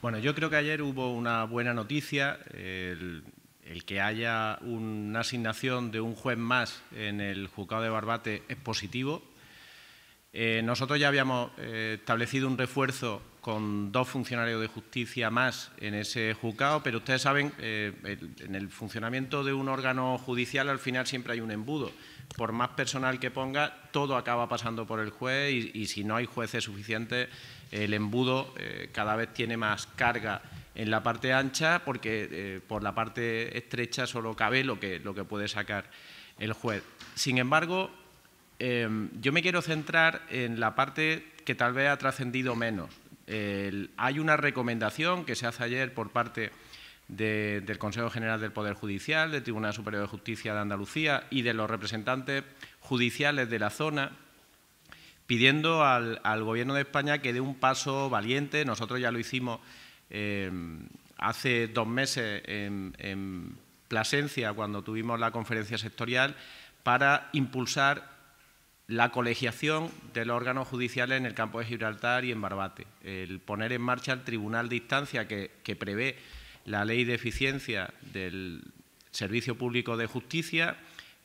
Bueno, yo creo que ayer hubo una buena noticia. El, que haya una asignación de un juez más en el juzgado de Barbate es positivo. Eh, nosotros ya habíamos eh, establecido un refuerzo con dos funcionarios de justicia más en ese juzgado, pero ustedes saben, eh, en el funcionamiento de un órgano judicial al final siempre hay un embudo. Por más personal que ponga, todo acaba pasando por el juez y, si no hay jueces suficientes, el embudo cada vez tiene más carga en la parte ancha porque por la parte estrecha solo cabe lo que, lo que puede sacar el juez. Sin embargo, Em, yo me quiero centrar en la parte que tal vez ha trascendido menos. hay una recomendación que se hace ayer por parte del Consejo General del Poder Judicial, del Tribunal Superior de Justicia de Andalucía y de los representantes judiciales de la zona, pidiendo al, Gobierno de España que dé un paso valiente. Nosotros ya lo hicimos em, hace dos meses en, en Plasencia, cuando tuvimos la conferencia sectorial, para impulsar la colegiación del órgano judicial en el campo de Gibraltar y en Barbate, el poner en marcha el tribunal de instancia que, prevé la ley de eficiencia del Servicio Público de Justicia,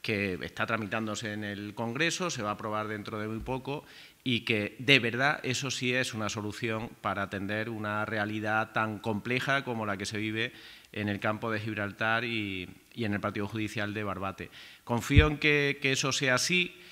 que está tramitándose en el Congreso, se va a aprobar dentro de muy poco y que de verdad eso sí es una solución para atender una realidad tan compleja como la que se vive en el campo de Gibraltar y, en el Partido Judicial de Barbate. Confío en que, eso sea así